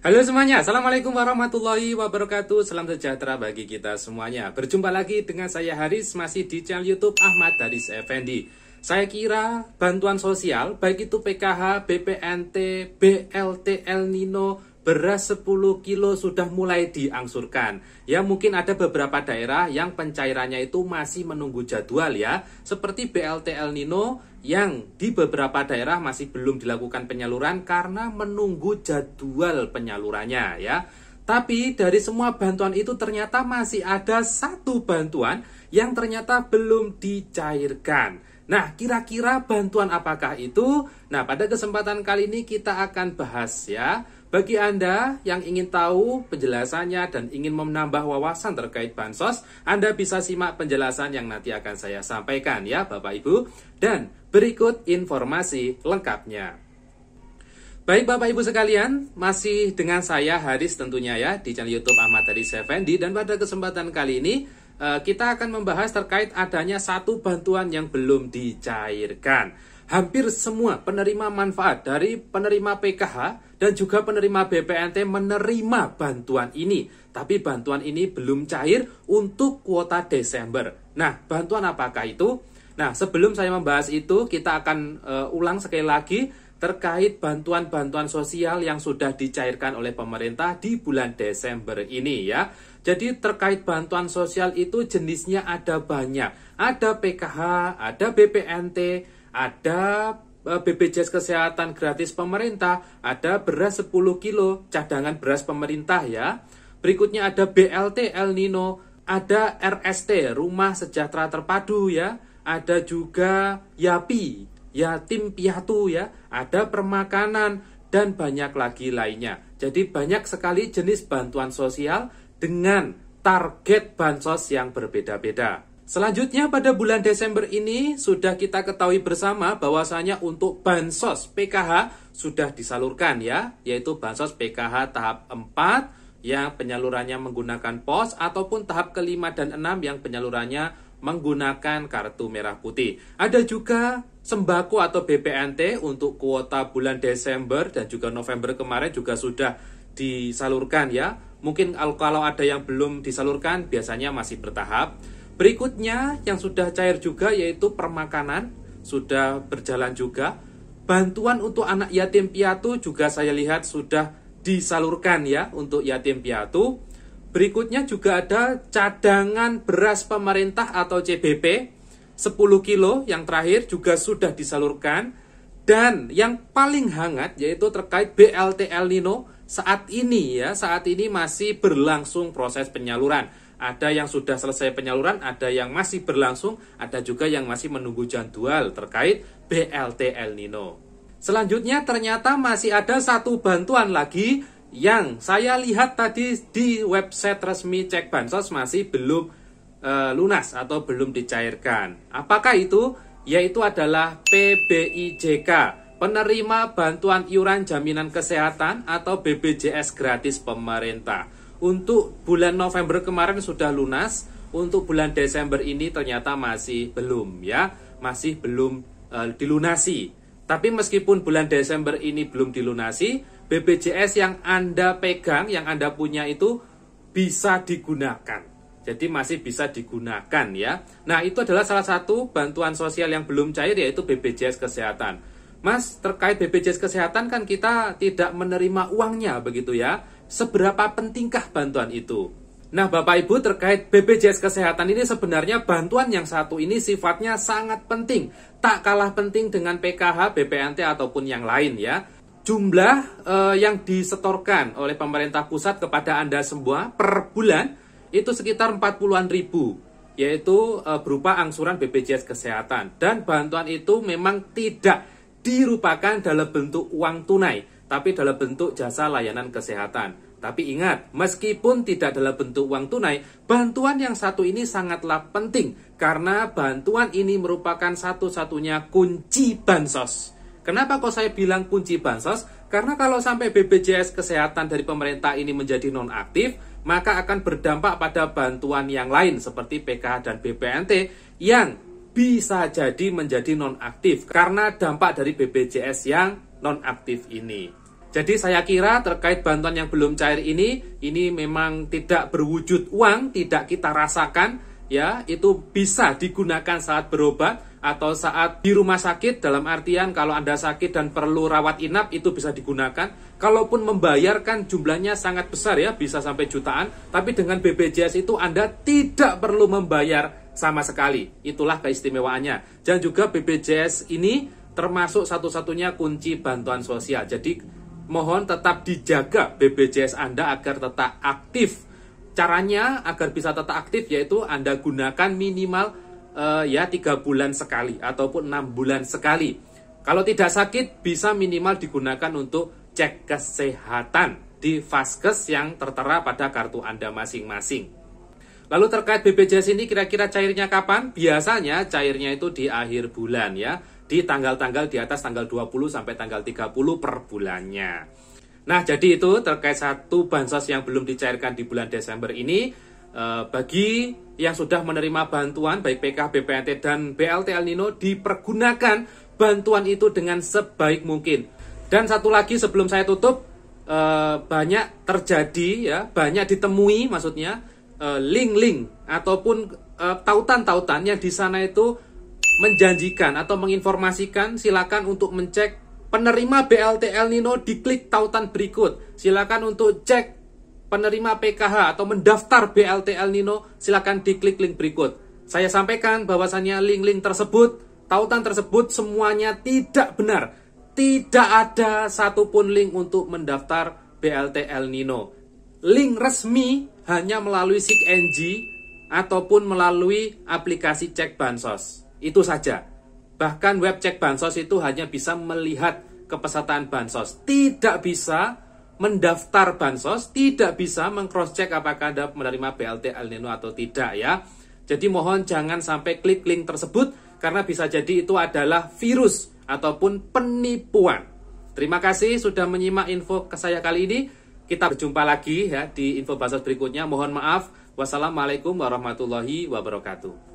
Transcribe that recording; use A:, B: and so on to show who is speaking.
A: Halo semuanya, Assalamualaikum warahmatullahi wabarakatuh Salam sejahtera bagi kita semuanya Berjumpa lagi dengan saya Haris Masih di channel Youtube Ahmad Haris Effendi Saya kira bantuan sosial Baik itu PKH, BPNT, BLT, El Nino beras 10 kilo sudah mulai diangsurkan. Ya mungkin ada beberapa daerah yang pencairannya itu masih menunggu jadwal ya, seperti BLT El Nino yang di beberapa daerah masih belum dilakukan penyaluran karena menunggu jadwal penyalurannya ya. Tapi dari semua bantuan itu ternyata masih ada satu bantuan yang ternyata belum dicairkan. Nah, kira-kira bantuan apakah itu? Nah, pada kesempatan kali ini kita akan bahas ya. Bagi Anda yang ingin tahu penjelasannya dan ingin menambah wawasan terkait bansos, Anda bisa simak penjelasan yang nanti akan saya sampaikan ya, Bapak Ibu. Dan berikut informasi lengkapnya. Baik Bapak Ibu sekalian, masih dengan saya Haris tentunya ya di channel YouTube Ahmad Haris Effendi dan pada kesempatan kali ini Eh, kita akan membahas terkait adanya satu bantuan yang belum dicairkan. Hampir semua penerima manfaat dari penerima PKH dan juga penerima BPNT menerima bantuan ini, tapi bantuan ini belum cair untuk kuota Desember. Nah, bantuan apakah itu? Nah, sebelum saya membahas itu, kita akan uh, ulang sekali lagi terkait bantuan-bantuan sosial yang sudah dicairkan oleh pemerintah di bulan Desember ini ya. Jadi terkait bantuan sosial itu jenisnya ada banyak. Ada PKH, ada BPNT, ada e, BPJS Kesehatan gratis pemerintah, ada beras 10 kilo, cadangan beras pemerintah ya. Berikutnya ada BLT El Nino, ada RST Rumah Sejahtera Terpadu ya, ada juga YAPI yatim piatu ya, ada permakanan dan banyak lagi lainnya. Jadi banyak sekali jenis bantuan sosial dengan target bansos yang berbeda-beda. Selanjutnya pada bulan Desember ini sudah kita ketahui bersama bahwasanya untuk bansos PKH sudah disalurkan ya, yaitu bansos PKH tahap 4 yang penyalurannya menggunakan pos ataupun tahap kelima dan enam yang penyalurannya menggunakan kartu merah putih. Ada juga sembako atau BPNT untuk kuota bulan Desember dan juga November kemarin juga sudah disalurkan ya. Mungkin kalau ada yang belum disalurkan biasanya masih bertahap. Berikutnya yang sudah cair juga yaitu permakanan sudah berjalan juga. Bantuan untuk anak yatim piatu juga saya lihat sudah disalurkan ya untuk yatim piatu. Berikutnya juga ada cadangan beras pemerintah atau CBP 10 kilo yang terakhir juga sudah disalurkan dan yang paling hangat yaitu terkait BLT El Nino saat ini ya saat ini masih berlangsung proses penyaluran ada yang sudah selesai penyaluran ada yang masih berlangsung ada juga yang masih menunggu jadwal terkait BLT El Nino selanjutnya ternyata masih ada satu bantuan lagi yang saya lihat tadi di website resmi Cek Bansos masih belum Eh, lunas atau belum dicairkan. Apakah itu? Yaitu adalah PBIJK, penerima bantuan iuran jaminan kesehatan atau BBJS gratis pemerintah. Untuk bulan November kemarin sudah lunas, untuk bulan Desember ini ternyata masih belum ya, masih belum e, dilunasi. Tapi meskipun bulan Desember ini belum dilunasi, BBJS yang Anda pegang, yang Anda punya itu bisa digunakan. Jadi masih bisa digunakan ya. Nah, itu adalah salah satu bantuan sosial yang belum cair yaitu BPJS Kesehatan. Mas, terkait BPJS Kesehatan kan kita tidak menerima uangnya begitu ya. Seberapa pentingkah bantuan itu? Nah, Bapak Ibu terkait BPJS Kesehatan ini sebenarnya bantuan yang satu ini sifatnya sangat penting, tak kalah penting dengan PKH, BPNT ataupun yang lain ya. Jumlah eh, yang disetorkan oleh pemerintah pusat kepada Anda semua per bulan itu sekitar 40-an ribu yaitu e, berupa angsuran BPJS kesehatan dan bantuan itu memang tidak dirupakan dalam bentuk uang tunai tapi dalam bentuk jasa layanan kesehatan. Tapi ingat, meskipun tidak dalam bentuk uang tunai, bantuan yang satu ini sangatlah penting karena bantuan ini merupakan satu-satunya kunci bansos. Kenapa kok saya bilang kunci bansos? Karena kalau sampai BPJS kesehatan dari pemerintah ini menjadi nonaktif, maka akan berdampak pada bantuan yang lain seperti PKH dan BPNT yang bisa jadi menjadi nonaktif karena dampak dari BPJS yang nonaktif ini. Jadi saya kira terkait bantuan yang belum cair ini, ini memang tidak berwujud uang, tidak kita rasakan, ya itu bisa digunakan saat berobat, atau saat di rumah sakit dalam artian kalau Anda sakit dan perlu rawat inap itu bisa digunakan. Kalaupun membayarkan jumlahnya sangat besar ya, bisa sampai jutaan, tapi dengan BPJS itu Anda tidak perlu membayar sama sekali. Itulah keistimewaannya. Dan juga BPJS ini termasuk satu-satunya kunci bantuan sosial. Jadi mohon tetap dijaga BPJS Anda agar tetap aktif. Caranya agar bisa tetap aktif yaitu Anda gunakan minimal uh, ya tiga bulan sekali ataupun enam bulan sekali. Kalau tidak sakit bisa minimal digunakan untuk cek kesehatan di vaskes yang tertera pada kartu Anda masing-masing. Lalu terkait BPJS ini kira-kira cairnya kapan? Biasanya cairnya itu di akhir bulan ya, di tanggal-tanggal di atas tanggal 20 sampai tanggal 30 per bulannya. Nah, jadi itu terkait satu bansos yang belum dicairkan di bulan Desember ini eh, bagi yang sudah menerima bantuan baik pkh BPNT, dan BLT El Nino dipergunakan bantuan itu dengan sebaik mungkin. Dan satu lagi sebelum saya tutup, eh, banyak terjadi ya, banyak ditemui maksudnya eh, link-link ataupun eh, tautan-tautan yang di sana itu menjanjikan atau menginformasikan silakan untuk mencek penerima BLT El Nino di klik tautan berikut. Silakan untuk cek penerima PKH atau mendaftar BLT El Nino, silakan diklik link berikut. Saya sampaikan bahwasannya link-link tersebut, tautan tersebut semuanya tidak benar. Tidak ada satupun link untuk mendaftar BLT El Nino. Link resmi hanya melalui SIGNG ataupun melalui aplikasi cek bansos. Itu saja. Bahkan web cek bansos itu hanya bisa melihat kepesertaan bansos. Tidak bisa mendaftar bansos tidak bisa mengcross check apakah Anda menerima BLT El Nino atau tidak ya. Jadi mohon jangan sampai klik link tersebut karena bisa jadi itu adalah virus ataupun penipuan. Terima kasih sudah menyimak info ke saya kali ini. Kita berjumpa lagi ya di info bansos berikutnya. Mohon maaf. Wassalamualaikum warahmatullahi wabarakatuh.